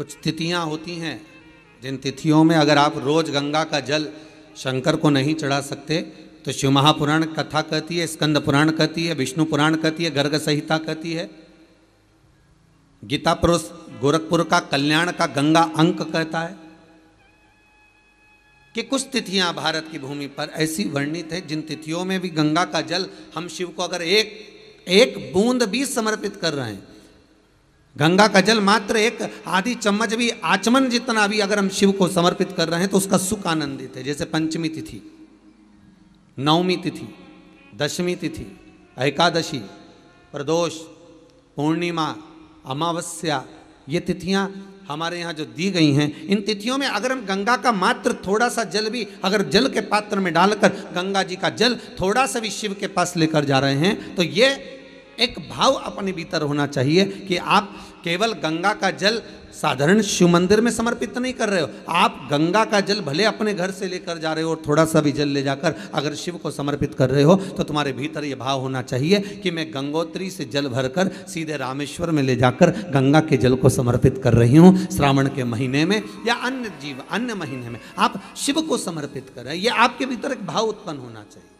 कुछ तिथियाँ होती हैं जिन तिथियों में अगर आप रोज़ गंगा का जल शंकर को नहीं चढ़ा सकते तो शिव महापुराण कथा कहती है स्कंद पुराण कहती है विष्णु पुराण कहती है गर्ग संहिता कहती है गीता पुरुष गोरखपुर का कल्याण का गंगा अंक कहता है कि कुछ तिथियां भारत की भूमि पर ऐसी वर्णित है जिन तिथियों में भी गंगा का जल हम शिव को अगर एक एक बूंद भी समर्पित कर रहे हैं गंगा का जल मात्र एक आधी चम्मच भी आचमन जितना भी अगर हम शिव को समर्पित कर रहे हैं तो उसका सुख आनंदित है जैसे पंचमी तिथि नवमी तिथि दशमी तिथि एकादशी प्रदोष पूर्णिमा अमावस्या ये तिथियां हमारे यहाँ जो दी गई हैं इन तिथियों में अगर हम गंगा का मात्र थोड़ा सा जल भी अगर जल के पात्र में डालकर गंगा जी का जल थोड़ा सा भी शिव के पास लेकर जा रहे हैं तो ये एक भाव अपने भीतर होना चाहिए कि आप केवल गंगा का जल साधारण शिव मंदिर में समर्पित नहीं कर रहे हो आप गंगा का जल भले अपने घर से लेकर जा रहे हो और थोड़ा सा भी जल ले जाकर अगर शिव को समर्पित कर रहे हो तो तुम्हारे भीतर ये भाव होना चाहिए कि मैं गंगोत्री से जल भरकर सीधे रामेश्वर में ले जाकर गंगा के जल को समर्पित कर रही हूँ श्रावण के महीने में या अन्य जीव अन्य महीने में आप शिव को समर्पित करें यह आपके भीतर एक भाव उत्पन्न होना चाहिए